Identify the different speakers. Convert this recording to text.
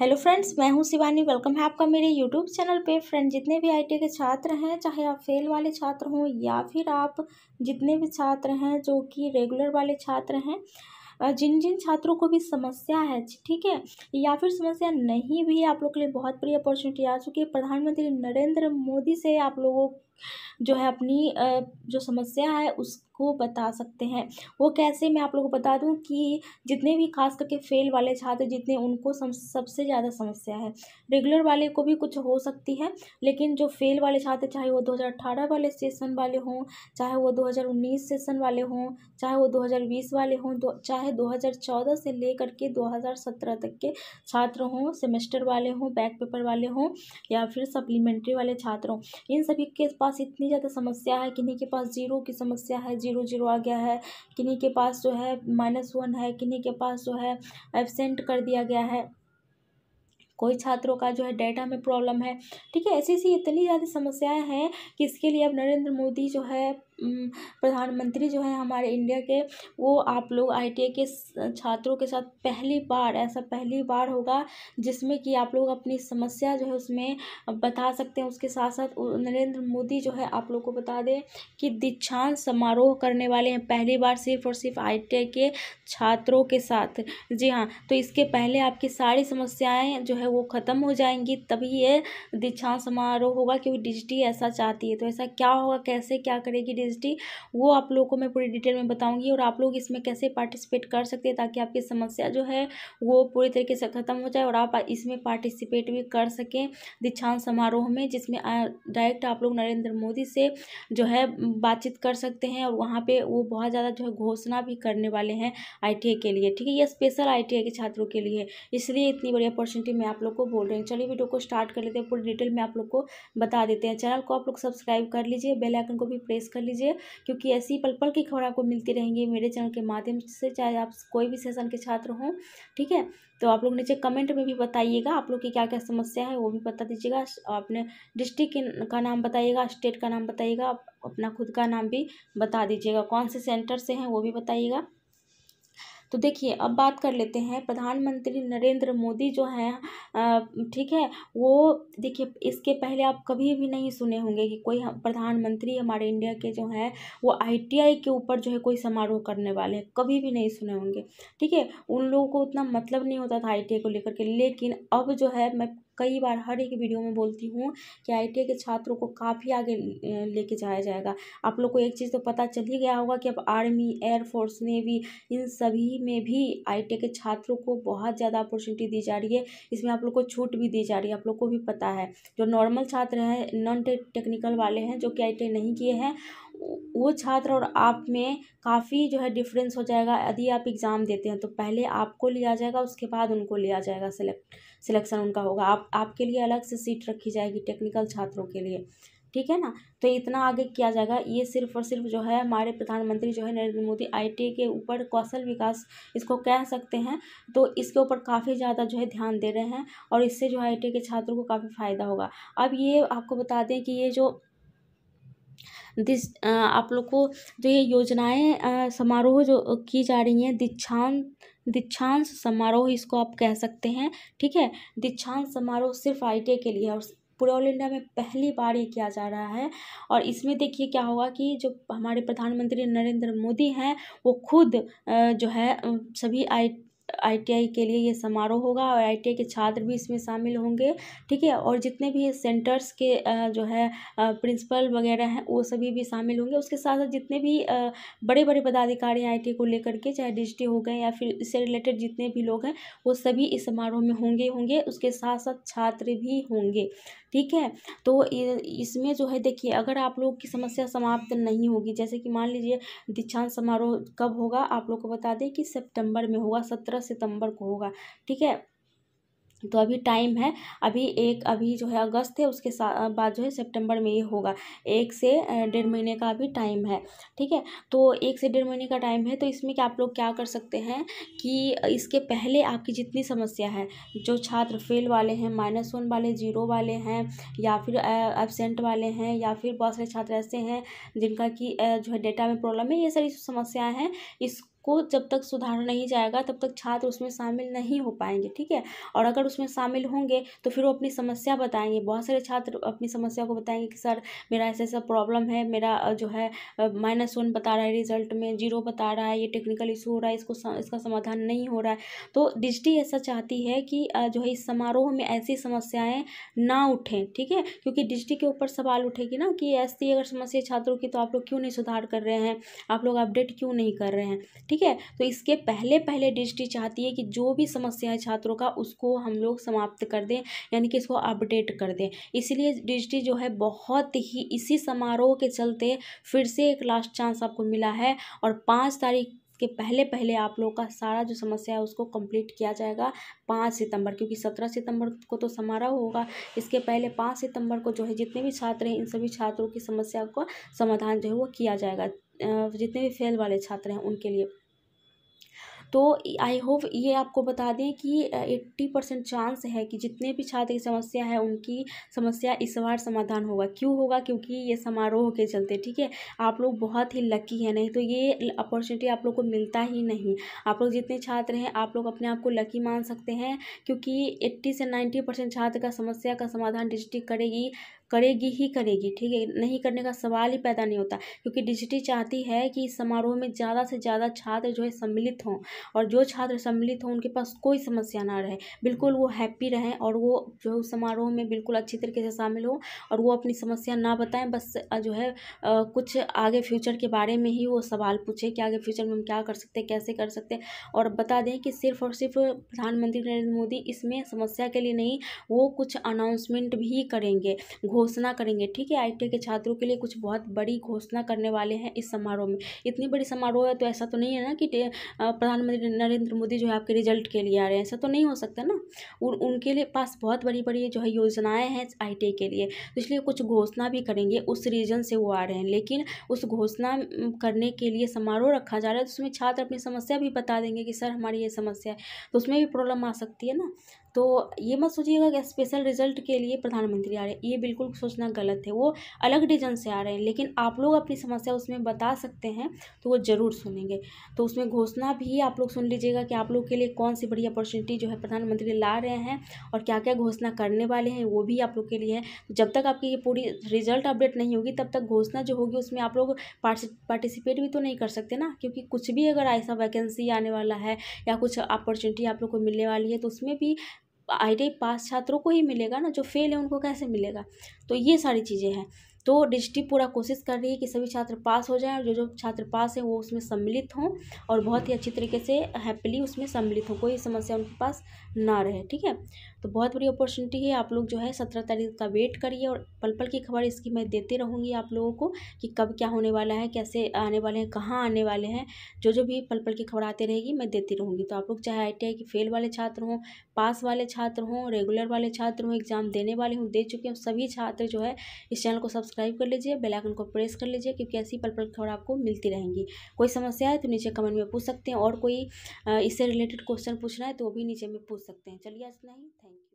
Speaker 1: hello friends मैं हूं Shivani welcome है आपका मेरे यूट्यूब चैनल पे फ्रेंड जितने भी आई के छात्र हैं चाहे आप फेल वाले छात्र हों या फिर आप जितने भी छात्र हैं जो कि रेगुलर वाले छात्र हैं जिन जिन छात्रों को भी समस्या है ठीक है या फिर समस्या नहीं भी आप लोग के लिए बहुत बड़ी अपॉर्चुनिटी आ चुकी है प्रधानमंत्री नरेंद्र मोदी से आप लोगों जो है अपनी जो समस्या है उस आपको बता सकते हैं वो कैसे मैं आप लोगों को बता दूँ कि जितने भी खास करके फेल वाले छात्र जितने उनको सबसे ज़्यादा समस्या है रेगुलर वाले को भी कुछ हो सकती है लेकिन जो फेल वाले छात्र चाहे वो दो वाले सेशन वाले हों चाहे वो दो सेशन वाले हों चाहे वो 2020 वाले हों चाहे 2014 से लेकर के 2017 तक के छात्र हों सेमेस्टर वाले हों बैक पेपर वाले हों या फिर सप्लीमेंट्री वाले छात्र हों इन सभी के पास इतनी ज़्यादा समस्या है किन्हीं के पास जीरो की समस्या है जीरो जीरो जीरो आ गया है किन्हीं के पास जो है माइनस वन है किन्हीं के पास जो है एबसेंट कर दिया गया है कोई छात्रों का जो है डेटा में प्रॉब्लम है ठीक है ऐसी ऐसी इतनी ज़्यादा समस्याएं हैं कि इसके लिए अब नरेंद्र मोदी जो है प्रधानमंत्री जो है हमारे इंडिया के वो आप लोग आई टी आई के छात्रों के साथ पहली बार ऐसा पहली बार होगा जिसमें कि आप लोग अपनी समस्या जो है उसमें बता सकते हैं उसके साथ साथ नरेंद्र मोदी जो है आप लोग को बता दें कि दीक्षांत समारोह करने वाले हैं पहली बार सिर्फ और सिर्फ आई टी आई के छात्रों के साथ जी हाँ तो इसके पहले आपकी सारी समस्याएँ जो है वो ख़त्म हो जाएंगी तभी ये दीक्षांत समारोह होगा क्योंकि डिजिटी ऐसा चाहती है तो ऐसा क्या होगा कैसे क्या करेगी यूनिवर्सिटी वो आप लोगों को मैं पूरी डिटेल में बताऊँगी और आप लोग इसमें कैसे पार्टिसिपेट कर सकते हैं ताकि आपकी समस्या जो है वो पूरी तरीके से ख़त्म हो जाए और आप इसमें पार्टिसिपेट भी कर सकें दीक्षांत समारोह में जिसमें डायरेक्ट आप लोग नरेंद्र मोदी से जो है बातचीत कर सकते हैं और वहाँ पर वो बहुत ज़्यादा जो है घोषणा भी करने वाले हैं आई के लिए ठीक है ये स्पेशल आई के छात्रों के लिए इसलिए इतनी बड़ी अपॉर्चुनिटी मैं आप लोग को बोल रही हूँ चलिए वीडियो को स्टार्ट कर लेते हैं पूरी डिटेल में आप लोग को बता देते हैं चैनल को आप लोग सब्सक्राइब कर लीजिए बेल आइकन को भी प्रेस कर लीजिए लीजिए क्योंकि ऐसी पल पल की खबर आपको मिलती रहेंगी मेरे चैनल के माध्यम से चाहे आप कोई भी सेशन के छात्र हों ठीक है तो आप लोग नीचे कमेंट में भी बताइएगा आप लोग की क्या क्या समस्या है वो भी बता दीजिएगा आपने डिस्ट्रिक्ट का नाम बताइएगा स्टेट का नाम बताइएगा अपना खुद का नाम भी बता दीजिएगा कौन से सेंटर से हैं वो भी बताइएगा तो देखिए अब बात कर लेते हैं प्रधानमंत्री नरेंद्र मोदी जो हैं ठीक है वो देखिए इसके पहले आप कभी भी नहीं सुने होंगे कि कोई प्रधानमंत्री हमारे इंडिया के जो हैं वो आईटीआई के ऊपर जो है कोई समारोह करने वाले हैं कभी भी नहीं सुने होंगे ठीक है उन लोगों को उतना मतलब नहीं होता था आई को लेकर के लेकिन अब जो है मैं कई बार हर एक वीडियो में बोलती हूँ कि आई के छात्रों को काफ़ी आगे लेके जाया जाएगा आप लोग को एक चीज़ तो पता चल ही गया होगा कि अब आर्मी एयरफोर्स नेवी इन सभी में भी आई के छात्रों को बहुत ज़्यादा अपॉर्चुनिटी दी जा रही है इसमें आप लोग को छूट भी दी जा रही है आप लोग को भी पता है जो नॉर्मल छात्र हैं नॉन टेक्निकल वाले हैं जो कि आई नहीं किए हैं वो छात्र और आप में काफ़ी जो है डिफ़रेंस हो जाएगा यदि आप एग्ज़ाम देते हैं तो पहले आपको लिया जाएगा उसके बाद उनको लिया जाएगा सिलेक्ट सिलेक्शन उनका होगा आप आपके लिए अलग से सीट रखी जाएगी टेक्निकल छात्रों के लिए ठीक है ना तो इतना आगे किया जाएगा ये सिर्फ और सिर्फ जो है हमारे प्रधानमंत्री जो है नरेंद्र मोदी आई के ऊपर कौशल विकास इसको कह सकते हैं तो इसके ऊपर काफ़ी ज़्यादा जो है ध्यान दे रहे हैं और इससे जो है आई के छात्रों को काफ़ी फ़ायदा होगा अब ये आपको बता दें कि ये जो दिस आप लोग को जो ये योजनाएँ समारोह जो की जा रही हैं दीक्षांत दीक्षांत समारोह इसको आप कह सकते हैं ठीक है दीक्षांत समारोह सिर्फ आई टी के लिए और पूरे ऑल इंडिया में पहली बार ये किया जा रहा है और इसमें देखिए क्या होगा कि जो हमारे प्रधानमंत्री नरेंद्र मोदी हैं वो खुद जो है सभी आई आई के लिए ये समारोह होगा और आई के छात्र भी इसमें शामिल होंगे ठीक है और जितने भी सेंटर्स के जो है प्रिंसिपल वगैरह हैं वो सभी भी शामिल होंगे उसके साथ साथ जितने भी बड़े बड़े पदाधिकारी हैं आई को लेकर के चाहे डी हो गए या फिर इससे रिलेटेड जितने भी लोग हैं वो सभी इस समारोह में होंगे होंगे उसके साथ साथ छात्र भी होंगे ठीक है तो इसमें जो है देखिए अगर आप लोग की समस्या समाप्त नहीं होगी जैसे कि मान लीजिए दीक्षांत समारोह कब होगा आप लोग को बता दें कि सेप्टेम्बर में होगा सत्रह सत्रह सितंबर को होगा ठीक है तो अभी टाइम है अभी एक अभी जो है अगस्त है उसके बाद जो है सितंबर में ये होगा एक से डेढ़ महीने का अभी टाइम है ठीक है तो एक से डेढ़ महीने का टाइम है तो इसमें क्या आप लोग क्या कर सकते हैं कि इसके पहले आपकी जितनी समस्या है जो छात्र फेल वाले हैं माइनस वन वाले जीरो वाले हैं या फिर एबसेंट वाले हैं या फिर बहुत सारे छात्र ऐसे हैं जिनका कि जो है डेटा में प्रॉब्लम है ये सारी समस्याएँ हैं इस को जब तक सुधार नहीं जाएगा तब तक छात्र उसमें शामिल नहीं हो पाएंगे ठीक है और अगर उसमें शामिल होंगे तो फिर वो अपनी समस्या बताएंगे बहुत सारे छात्र अपनी समस्या को बताएंगे कि सर मेरा ऐसा ऐसा प्रॉब्लम है मेरा जो है माइनस वन बता रहा है रिजल्ट में जीरो बता रहा है ये टेक्निकल इशू हो रहा है इसको इसका समाधान नहीं हो रहा है तो डिजिटी ऐसा चाहती है कि जो है इस समारोह में ऐसी समस्याएँ ना उठें ठीक है क्योंकि डिजिटी के ऊपर सवाल उठेगी ना कि ऐसी अगर समस्या छात्रों की तो आप लोग क्यों नहीं सुधार कर रहे हैं आप लोग अपडेट क्यों नहीं कर रहे हैं ठीक ठीक है तो इसके पहले पहले डिजिटी चाहती है कि जो भी समस्या है छात्रों का उसको हम लोग समाप्त कर दें यानी कि इसको अपडेट कर दें इसीलिए डिजिटी जो है बहुत ही इसी समारोह के चलते फिर से एक लास्ट चांस आपको मिला है और पाँच तारीख के पहले पहले आप लोगों का सारा जो समस्या है उसको कंप्लीट किया जाएगा पाँच सितंबर क्योंकि सत्रह सितंबर को तो समारोह होगा इसके पहले पाँच सितंबर को जो है जितने भी छात्र हैं इन सभी छात्रों की समस्या का समाधान जो है वो किया जाएगा जितने भी फेल वाले छात्र हैं उनके लिए तो आई होप ये आपको बता दें कि एट्टी परसेंट चांस है कि जितने भी छात्र की समस्या है उनकी समस्या इस बार समाधान होगा क्यों होगा क्योंकि ये समारोह के चलते ठीक है आप लोग बहुत ही लकी है नहीं तो ये अपॉर्चुनिटी आप लोग को मिलता ही नहीं आप लोग जितने छात्र हैं आप लोग अपने आप को लकी मान सकते हैं क्योंकि एट्टी से नाइन्टी परसेंट छात्र का समस्या का समाधान डिस्ट्रिक्ट करेगी करेगी ही करेगी ठीक है नहीं करने का सवाल ही पैदा नहीं होता क्योंकि डीजीटी चाहती है कि इस समारोह में ज़्यादा से ज़्यादा छात्र जो है सम्मिलित हों और जो छात्र सम्मिलित हों उनके पास कोई समस्या ना रहे बिल्कुल वो हैप्पी रहें और वो जो है समारोह में बिल्कुल अच्छी तरीके से शामिल हों और वो अपनी समस्या ना बताएँ बस जो है कुछ आगे फ्यूचर के बारे में ही वो सवाल पूछे कि आगे फ्यूचर में हम क्या कर सकते हैं कैसे कर सकते हैं और बता दें कि सिर्फ और सिर्फ प्रधानमंत्री नरेंद्र मोदी इसमें समस्या के लिए नहीं वो कुछ अनाउंसमेंट भी करेंगे घो घोषणा करेंगे ठीक है आई के छात्रों के लिए कुछ बहुत बड़ी घोषणा करने वाले हैं इस समारोह में इतनी बड़ी समारोह है तो ऐसा तो नहीं है ना कि प्रधानमंत्री नरेंद्र मोदी जो है आपके रिजल्ट के लिए आ रहे हैं ऐसा तो नहीं हो सकता ना उन उनके लिए पास बहुत बड़ी बड़ी जो है योजनाएं हैं आई के लिए तो इसलिए कुछ घोषणा भी करेंगे उस रीजन से वो आ रहे हैं लेकिन उस घोषणा करने के लिए समारोह रखा जा रहा है तो उसमें छात्र अपनी समस्या भी बता देंगे कि सर हमारी ये समस्या है तो उसमें भी प्रॉब्लम आ सकती है ना तो ये मत सोचिएगा कि स्पेशल रिजल्ट के लिए प्रधानमंत्री आ रहे हैं ये बिल्कुल सोचना गलत है वो अलग रीजन से आ रहे हैं लेकिन आप लोग अपनी समस्या उसमें बता सकते हैं तो वो ज़रूर सुनेंगे तो उसमें घोषणा भी आप लोग सुन लीजिएगा कि आप लोग के लिए कौन सी बड़ी अपॉर्चुनिटी जो है प्रधानमंत्री ला रहे हैं और क्या क्या घोषणा करने वाले हैं वो भी आप लोग के लिए है तो जब तक आपकी ये पूरी रिजल्ट अपडेट नहीं होगी तब तक घोषणा जो होगी उसमें आप लोग पार्टिसिपेट भी तो नहीं कर सकते ना क्योंकि कुछ भी अगर ऐसा वैकेंसी आने वाला है या कुछ अपॉर्चुनिटी आप लोग को मिलने वाली है तो उसमें भी आई पास छात्रों को ही मिलेगा ना जो फेल है उनको कैसे मिलेगा तो ये सारी चीज़ें हैं तो डिस्ट्रिक्ट पूरा कोशिश कर रही है कि सभी छात्र पास हो जाएं और जो जो छात्र पास हैं वो उसमें सम्मिलित हों और बहुत ही अच्छी तरीके से हैप्पीली उसमें सम्मिलित हों कोई समस्या उनके पास ना रहे ठीक है तो बहुत बड़ी अपॉर्चुनिटी है आप लोग जो है सत्रह तारीख का वेट करिए और पल पल की खबर इसकी मैं देती रहूँगी आप लोगों को कि कब क्या होने वाला है कैसे आने वाले हैं कहाँ आने वाले हैं जो जो भी पल पल की खबर आती रहेगी मैं देती रहूँगी तो आप लोग चाहे आई के फेल वाले छात्र हों पास वाले छात्र हों रेगुलर वाले छात्र हों एग्ज़ाम देने वाले हों दे चुके हों सभी छात्र जो है इस चैनल को सबसे सब्सक्राइब कर लीजिए बेल आइकन को प्रेस कर लीजिए क्योंकि ऐसी पल पल खबर आपको मिलती रहेंगी कोई समस्या है तो नीचे कमेंट में पूछ सकते हैं और कोई इससे रिलेटेड क्वेश्चन पूछना है तो वो भी नीचे में पूछ सकते हैं चलिए इतना ही थैंक यू